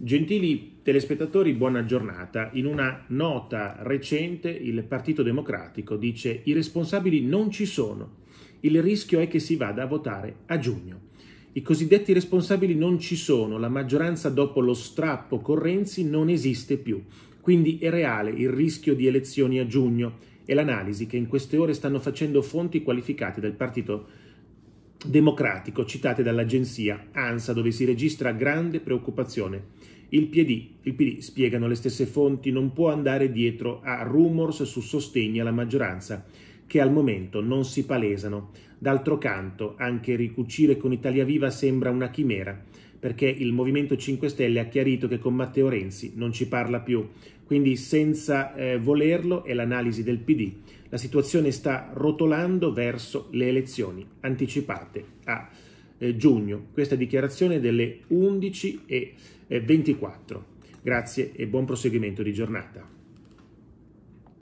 Gentili telespettatori, buona giornata. In una nota recente il Partito Democratico dice i responsabili non ci sono. Il rischio è che si vada a votare a giugno. I cosiddetti responsabili non ci sono, la maggioranza dopo lo strappo con Renzi non esiste più. Quindi è reale il rischio di elezioni a giugno e l'analisi che in queste ore stanno facendo fonti qualificate del Partito Democratico democratico citate dall'agenzia ANSA dove si registra grande preoccupazione. Il PD, il PD, spiegano le stesse fonti, non può andare dietro a rumors su sostegni alla maggioranza che al momento non si palesano. D'altro canto, anche ricucire con Italia Viva sembra una chimera, perché il Movimento 5 Stelle ha chiarito che con Matteo Renzi non ci parla più. Quindi senza eh, volerlo è l'analisi del PD. La situazione sta rotolando verso le elezioni anticipate a eh, giugno. Questa è dichiarazione delle 11.24. Eh, Grazie e buon proseguimento di giornata.